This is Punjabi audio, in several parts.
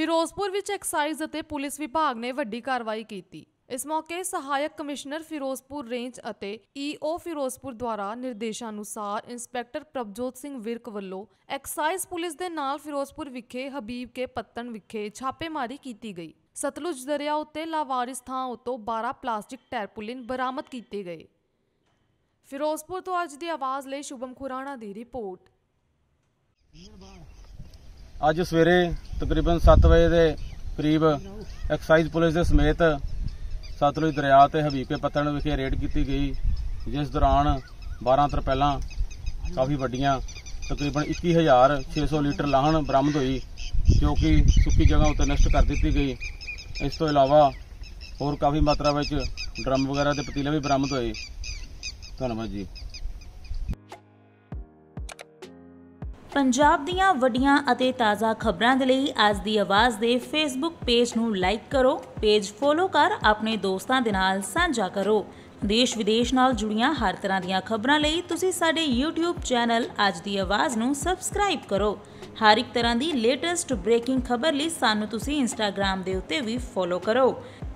ਫਿਰੋਜ਼ਪੁਰ ਵਿੱਚ ਐਕਸਾਈਜ਼ ਅਤੇ ਪੁਲਿਸ ਵਿਭਾਗ ਨੇ ਵੱਡੀ ਕਾਰਵਾਈ ਕੀਤੀ ਇਸ ਮੌਕੇ ਸਹਾਇਕ ਕਮਿਸ਼ਨਰ ਫਿਰੋਜ਼ਪੁਰ ਰੇਂਜ ਅਤੇ ਈਓ ਫਿਰੋਜ਼ਪੁਰ ਦੁਆਰਾ ਨਿਰਦੇਸ਼ਾਂ ਅਨੁਸਾਰ ਇੰਸਪੈਕਟਰ ਪ੍ਰਭਜੋਤ ਸਿੰਘ ਵਿਰਕ ਵੱਲੋਂ ਐਕਸਾਈਜ਼ ਪੁਲਿਸ ਦੇ ਨਾਲ ਫਿਰੋਜ਼ਪੁਰ ਵਿਖੇ ਹਬੀਬ ਕੇ ਪੱਤਨ ਵਿਖੇ ਛਾਪੇਮਾਰੀ ਕੀਤੀ ਗਈ ਸਤਲੁਜ ਦਰਿਆ ਉੱਤੇ ਲਾਵਾਰਿਸ ਥਾਂ ਉਤੋਂ 12 ਪਲਾਸਟਿਕ ਟੈਰਪੁਲਿਨ ਬਰਾਮਦ ਕੀਤੇ ਗਏ ਫਿਰੋਜ਼ਪੁਰ ਤੋਂ ਅੱਜ ਦੀ ਆਵਾਜ਼ ਲਈ ਸ਼ੁਭਮ ਖੁਰਾਣਾ ਦੀ ਰਿਪੋਰਟ ਅੱਜ ਸਵੇਰੇ ਤਕਰੀਬਨ 7 ਵਜੇ ਦੇ ਕਰੀਬ ਐਕਸਾਈਜ਼ ਪੁਲਿਸ ਦੇ ਸਮੇਤ ਸਤਲੁਜ ਦਰਿਆ ਤੇ ਹਬੀਬੇ ਪੱਤਣ ਵਿਖੇ ਰੇਡ ਕੀਤੀ ਗਈ ਜਿਸ ਦੌਰਾਨ 12 ਪਹਿਲਾਂ ਕਾਫੀ ਵੱਡੀਆਂ ਤਕਰੀਬਨ 21600 ਲੀਟਰ ਲਾਹਣ ਬਰਾਮਦ ਹੋਈ ਜੋ ਕਿ ਸੁੱਕੀ ਜਗ੍ਹਾ ਉੱਤੇ ਨਸ਼ਟ ਕਰ ਦਿੱਤੀ ਗਈ ਇਸ ਤੋਂ ਇਲਾਵਾ ਹੋਰ ਕਾਫੀ ਮਾਤਰਾ ਵਿੱਚ ਡਰਮ ਵਗੈਰਾ ਤੇ ਪਤੀਲੇ ਵੀ ਬਰਾਮਦ ਹੋਏ ਧੰਨਵਾਦ ਜੀ ਪੰਜਾਬ ਦੀਆਂ ਵੱਡੀਆਂ ਅਤੇ ਤਾਜ਼ਾ ਖਬਰਾਂ ਦੇ ਲਈ ਅੱਜ ਦੀ ਆਵਾਜ਼ ਦੇ ਫੇਸਬੁੱਕ ਪੇਜ ਨੂੰ ਲਾਈਕ ਕਰੋ ਪੇਜ ਫੋਲੋ ਕਰ ਆਪਣੇ ਦੋਸਤਾਂ ਦੇ ਨਾਲ ਸਾਂਝਾ ਕਰੋ ਦੇਸ਼ ਵਿਦੇਸ਼ ਨਾਲ ਜੁੜੀਆਂ ਹਰ ਤਰ੍ਹਾਂ ਦੀਆਂ ਖਬਰਾਂ ਲਈ ਤੁਸੀਂ ਸਾਡੇ YouTube ਚੈਨਲ ਅੱਜ ਦੀ ਆਵਾਜ਼ ਨੂੰ ਸਬਸਕ੍ਰਾਈਬ ਕਰੋ ਹਰ ਇੱਕ ਤਰ੍ਹਾਂ ਦੀ ਲੇਟੈਸਟ ਬ੍ਰੇਕਿੰਗ ਖਬਰ ਲਈ ਸਾਨੂੰ ਤੁਸੀਂ Instagram ਦੇ ਉੱਤੇ ਵੀ ਫੋਲੋ ਕਰੋ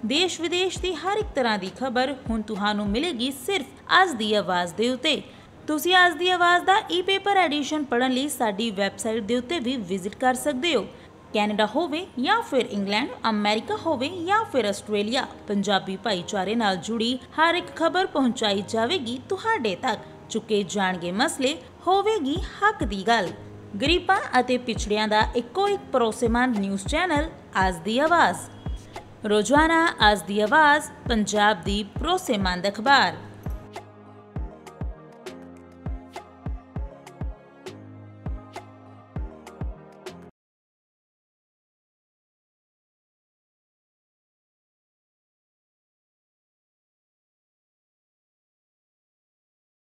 ਦੇਸ਼ ਵਿਦੇਸ਼ ਦੀ ਹਰ ਇੱਕ ਤਰ੍ਹਾਂ ਦੀ ਖਬਰ ਹੁਣ ਤੁਹਾਨੂੰ ਮਿਲੇਗੀ ਸਿਰਫ ਅੱਜ ਦੀ ਆਵਾਜ਼ ਦੇ ਉੱਤੇ ਤੁਸੀਂ ਅੱਜ ਦੀ ਆਵਾਜ਼ ਦਾ ਈ-ਪੇਪਰ ਐਡੀਸ਼ਨ ਪੜਨ ਲਈ ਸਾਡੀ ਵੈਬਸਾਈਟ ਦੇ ਉੱਤੇ ਵੀ ਵਿਜ਼ਿਟ ਕਰ ਸਕਦੇ ਹੋ ਕੈਨੇਡਾ ਹੋਵੇ ਜਾਂ ਫਿਰ ਇੰਗਲੈਂਡ ਅਮਰੀਕਾ ਹੋਵੇ ਜਾਂ ਫਿਰ ਆਸਟ੍ਰੇਲੀਆ ਪੰਜਾਬੀ ਭਾਈਚਾਰੇ ਨਾਲ ਜੁੜੀ ਹਰ ਇੱਕ ਖਬਰ ਪਹੁੰਚਾਈ ਜਾਵੇਗੀ ਤੁਹਾਡੇ ਤੱਕ ਚੁੱਕੇ ਜਾਣਗੇ ਮਸਲੇ ਹੋਵੇਗੀ ਹੱਕ ਦੀ ਗੱਲ ਗਰੀਬਾਂ ਅਤੇ ਪਿਛੜਿਆਂ ਦਾ ਇੱਕੋ ਇੱਕ ਪਰੋਸੇਮਾਨ ਨਿਊਜ਼ ਚੈਨਲ ਅੱਜ ਦੀ ਆਵਾਜ਼ ਰੋਜ਼ਾਨਾ ਅੱਜ ਦੀ ਆਵਾਜ਼ ਪੰਜਾਬ ਦੀ ਪਰੋਸੇਮਾਨ ਅਖਬਾਰ